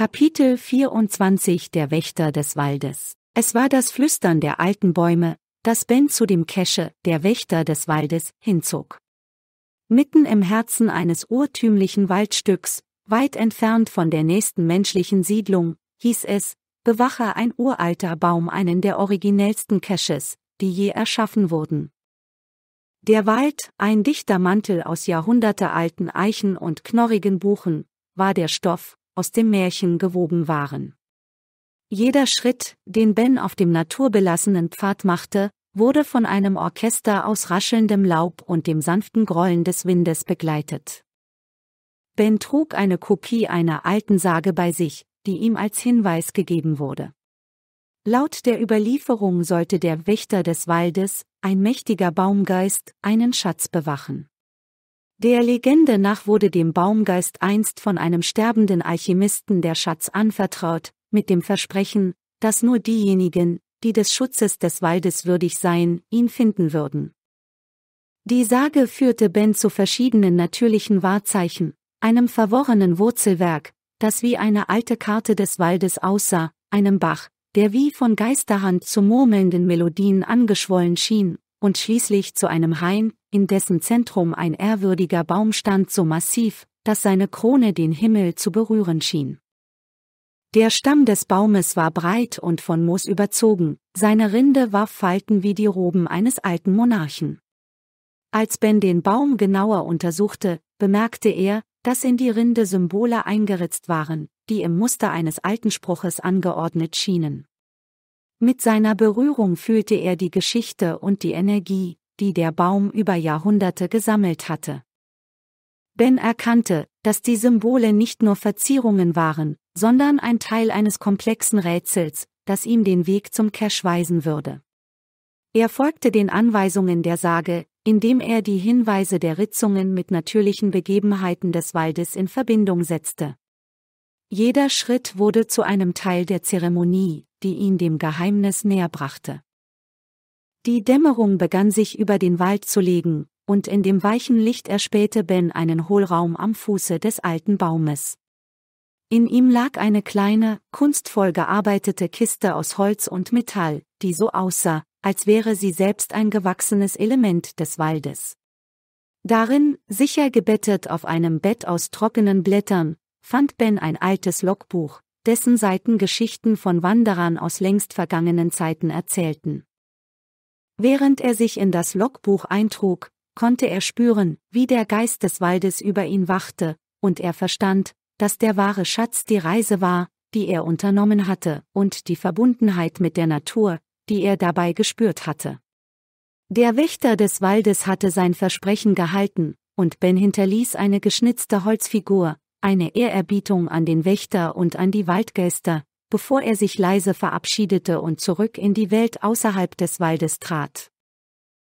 Kapitel 24 Der Wächter des Waldes Es war das Flüstern der alten Bäume, das Ben zu dem Kesche, der Wächter des Waldes, hinzog. Mitten im Herzen eines urtümlichen Waldstücks, weit entfernt von der nächsten menschlichen Siedlung, hieß es, bewache ein uralter Baum einen der originellsten Caches, die je erschaffen wurden. Der Wald, ein dichter Mantel aus jahrhundertealten Eichen und knorrigen Buchen, war der Stoff, aus dem Märchen gewoben waren. Jeder Schritt, den Ben auf dem naturbelassenen Pfad machte, wurde von einem Orchester aus raschelndem Laub und dem sanften Grollen des Windes begleitet. Ben trug eine Kopie einer alten Sage bei sich, die ihm als Hinweis gegeben wurde. Laut der Überlieferung sollte der Wächter des Waldes, ein mächtiger Baumgeist, einen Schatz bewachen. Der Legende nach wurde dem Baumgeist einst von einem sterbenden Alchemisten der Schatz anvertraut, mit dem Versprechen, dass nur diejenigen, die des Schutzes des Waldes würdig seien, ihn finden würden. Die Sage führte Ben zu verschiedenen natürlichen Wahrzeichen, einem verworrenen Wurzelwerk, das wie eine alte Karte des Waldes aussah, einem Bach, der wie von Geisterhand zu murmelnden Melodien angeschwollen schien, und schließlich zu einem Hain, in dessen Zentrum ein ehrwürdiger Baum stand so massiv, dass seine Krone den Himmel zu berühren schien. Der Stamm des Baumes war breit und von Moos überzogen, seine Rinde warf Falten wie die Roben eines alten Monarchen. Als Ben den Baum genauer untersuchte, bemerkte er, dass in die Rinde Symbole eingeritzt waren, die im Muster eines alten Spruches angeordnet schienen. Mit seiner Berührung fühlte er die Geschichte und die Energie, die der Baum über Jahrhunderte gesammelt hatte. Ben erkannte, dass die Symbole nicht nur Verzierungen waren, sondern ein Teil eines komplexen Rätsels, das ihm den Weg zum Cash weisen würde. Er folgte den Anweisungen der Sage, indem er die Hinweise der Ritzungen mit natürlichen Begebenheiten des Waldes in Verbindung setzte. Jeder Schritt wurde zu einem Teil der Zeremonie, die ihn dem Geheimnis näher brachte. Die Dämmerung begann sich über den Wald zu legen, und in dem weichen Licht erspähte Ben einen Hohlraum am Fuße des alten Baumes. In ihm lag eine kleine, kunstvoll gearbeitete Kiste aus Holz und Metall, die so aussah, als wäre sie selbst ein gewachsenes Element des Waldes. Darin, sicher gebettet auf einem Bett aus trockenen Blättern, fand Ben ein altes Logbuch, dessen Seiten Geschichten von Wanderern aus längst vergangenen Zeiten erzählten. Während er sich in das Logbuch eintrug, konnte er spüren, wie der Geist des Waldes über ihn wachte, und er verstand, dass der wahre Schatz die Reise war, die er unternommen hatte, und die Verbundenheit mit der Natur, die er dabei gespürt hatte. Der Wächter des Waldes hatte sein Versprechen gehalten, und Ben hinterließ eine geschnitzte Holzfigur, eine Ehrerbietung an den Wächter und an die Waldgeister, bevor er sich leise verabschiedete und zurück in die Welt außerhalb des Waldes trat.